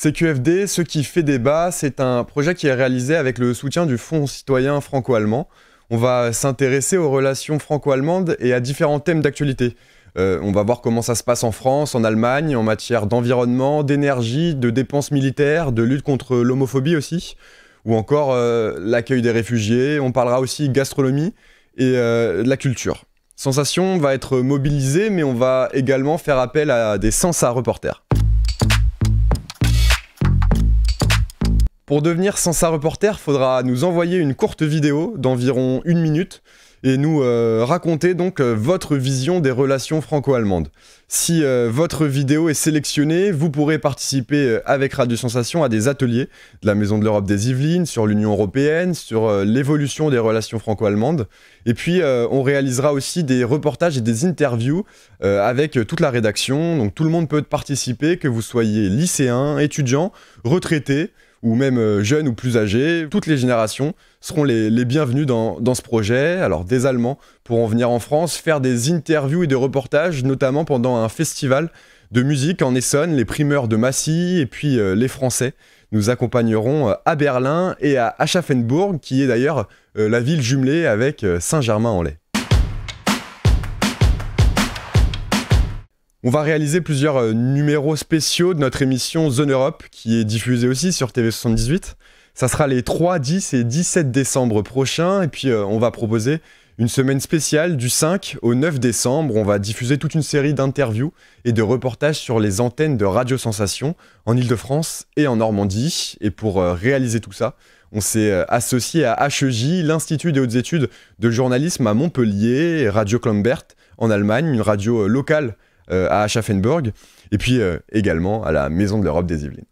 CQFD, ce qui fait débat, c'est un projet qui est réalisé avec le soutien du Fonds citoyen franco-allemand. On va s'intéresser aux relations franco-allemandes et à différents thèmes d'actualité. Euh, on va voir comment ça se passe en France, en Allemagne, en matière d'environnement, d'énergie, de dépenses militaires, de lutte contre l'homophobie aussi, ou encore euh, l'accueil des réfugiés. On parlera aussi gastronomie et euh, de la culture. Sensation va être mobilisée, mais on va également faire appel à des à reporters. Pour devenir Sansa Reporter, faudra nous envoyer une courte vidéo d'environ une minute et nous euh, raconter donc euh, votre vision des relations franco-allemandes. Si euh, votre vidéo est sélectionnée, vous pourrez participer avec Radio Sensation à des ateliers de la Maison de l'Europe des Yvelines, sur l'Union Européenne, sur l'évolution des relations franco-allemandes. Et puis, on réalisera aussi des reportages et des interviews avec toute la rédaction. Donc tout le monde peut participer, que vous soyez lycéen, étudiant, retraité, ou même euh, jeunes ou plus âgés, toutes les générations seront les, bienvenues bienvenus dans, ce projet. Alors des Allemands pourront venir en France faire des interviews et des reportages, notamment pendant un festival de musique en Essonne, les primeurs de Massy et puis euh, les Français nous accompagneront euh, à Berlin et à Aschaffenburg, qui est d'ailleurs la ville jumelée avec Saint-Germain-en-Laye. On va réaliser plusieurs euh, numéros spéciaux de notre émission Zone Europe, qui est diffusée aussi sur TV78. Ça sera les 3, 10 et 17 décembre prochains, et puis euh, on va proposer une semaine spéciale du 5 au 9 décembre. On va diffuser toute une série d'interviews et de reportages sur les antennes de Radio Sensation en Ile-de-France et en Normandie. Et pour euh, réaliser tout ça, on s'est associé à HEJ, l'Institut des hautes études de journalisme à Montpellier, Radio Klombert en Allemagne, une radio locale euh, à Aschaffenburg, et puis euh, également à la Maison de l'Europe des Yvelines.